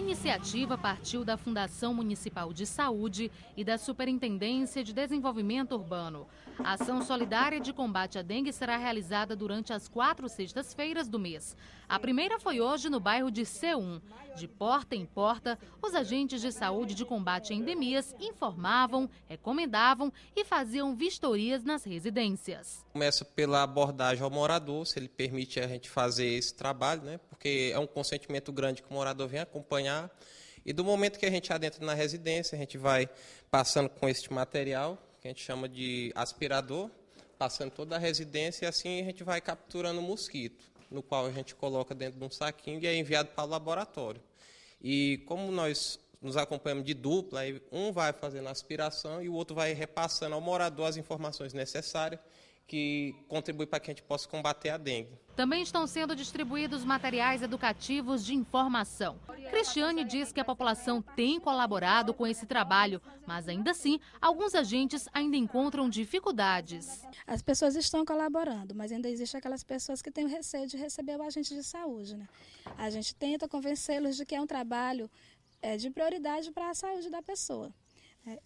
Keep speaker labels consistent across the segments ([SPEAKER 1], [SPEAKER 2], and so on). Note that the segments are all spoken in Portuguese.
[SPEAKER 1] A iniciativa partiu da Fundação Municipal de Saúde e da Superintendência de Desenvolvimento Urbano. A ação solidária de combate à dengue será realizada durante as quatro sextas-feiras do mês. A primeira foi hoje no bairro de C1. De porta em porta, os agentes de saúde de combate a endemias informavam, recomendavam e faziam vistorias nas residências.
[SPEAKER 2] Começa pela abordagem ao morador, se ele permite a gente fazer esse trabalho, né? porque é um consentimento grande que o morador vem acompanhar acompanhar. E do momento que a gente adentra na residência, a gente vai passando com este material, que a gente chama de aspirador, passando toda a residência, e assim a gente vai capturando o mosquito, no qual a gente coloca dentro de um saquinho e é enviado para o laboratório. E como nós nos acompanhamos de dupla, um vai fazendo a aspiração e o outro vai repassando ao morador as informações necessárias que contribui para que a gente possa combater a dengue.
[SPEAKER 1] Também estão sendo distribuídos materiais educativos de informação. Cristiane diz que a população tem colaborado com esse trabalho, mas ainda assim, alguns agentes ainda encontram dificuldades.
[SPEAKER 3] As pessoas estão colaborando, mas ainda existe aquelas pessoas que têm receio de receber o agente de saúde. Né? A gente tenta convencê-los de que é um trabalho é, de prioridade para a saúde da pessoa.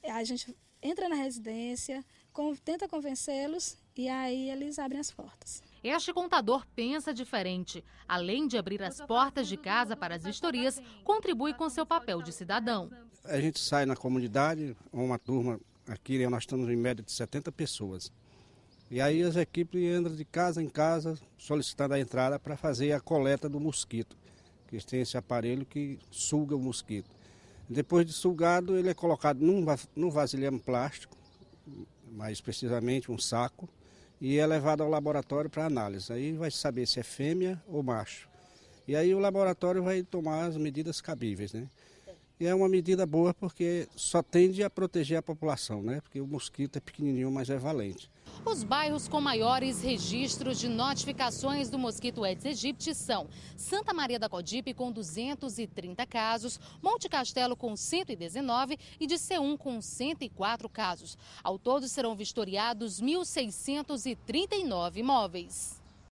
[SPEAKER 3] É, a gente entra na residência, com, tenta convencê-los e aí eles abrem as portas.
[SPEAKER 1] Este contador pensa diferente. Além de abrir as portas de casa para as vistorias, contribui com seu papel de cidadão.
[SPEAKER 4] A gente sai na comunidade, uma turma aqui, né? nós estamos em média de 70 pessoas. E aí as equipes entram de casa em casa solicitando a entrada para fazer a coleta do mosquito, que tem esse aparelho que suga o mosquito. Depois de sugado, ele é colocado num, num vasilhame plástico, mais precisamente um saco, e é levado ao laboratório para análise. Aí vai saber se é fêmea ou macho. E aí o laboratório vai tomar as medidas cabíveis, né? E é uma medida boa porque só tende a proteger a população, né? Porque o mosquito é pequenininho, mas é valente.
[SPEAKER 1] Os bairros com maiores registros de notificações do mosquito Aedes aegypti são Santa Maria da Codipe com 230 casos, Monte Castelo com 119 e de C1 com 104 casos. Ao todo serão vistoriados 1.639 imóveis.